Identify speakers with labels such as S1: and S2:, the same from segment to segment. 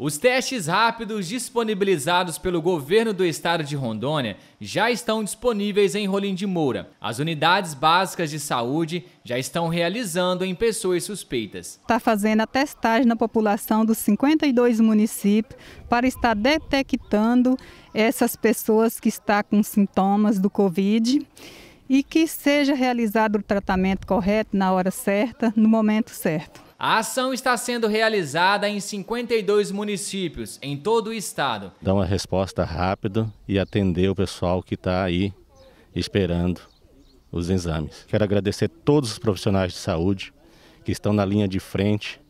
S1: Os testes rápidos disponibilizados pelo governo do estado de Rondônia já estão disponíveis em Rolim de Moura. As unidades básicas de saúde já estão realizando em pessoas suspeitas.
S2: Está fazendo a testagem na população dos 52 municípios para estar detectando essas pessoas que estão com sintomas do Covid e que seja realizado o tratamento correto na hora certa, no momento certo.
S1: A ação está sendo realizada em 52 municípios, em todo o estado.
S3: Dá uma resposta rápida e atender o pessoal que está aí esperando os exames. Quero agradecer todos os profissionais de saúde que estão na linha de frente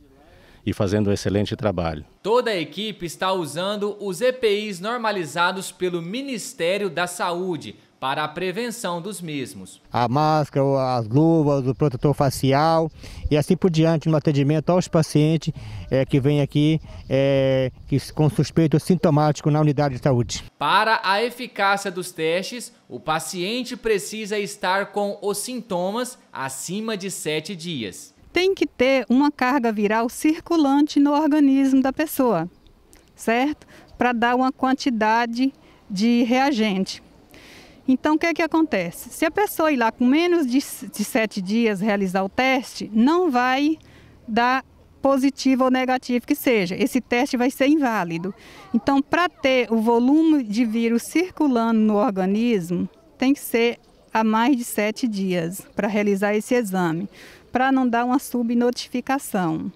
S3: e fazendo um excelente trabalho.
S1: Toda a equipe está usando os EPIs normalizados pelo Ministério da Saúde para a prevenção dos mesmos.
S4: A máscara, as luvas, o protetor facial e assim por diante no atendimento aos pacientes é, que vêm aqui é, que, com suspeito sintomático na unidade de saúde.
S1: Para a eficácia dos testes, o paciente precisa estar com os sintomas acima de 7 dias.
S2: Tem que ter uma carga viral circulante no organismo da pessoa, certo? Para dar uma quantidade de reagente. Então, o que, é que acontece? Se a pessoa ir lá com menos de, de sete dias realizar o teste, não vai dar positivo ou negativo que seja, esse teste vai ser inválido. Então, para ter o volume de vírus circulando no organismo, tem que ser a mais de sete dias para realizar esse exame, para não dar uma subnotificação.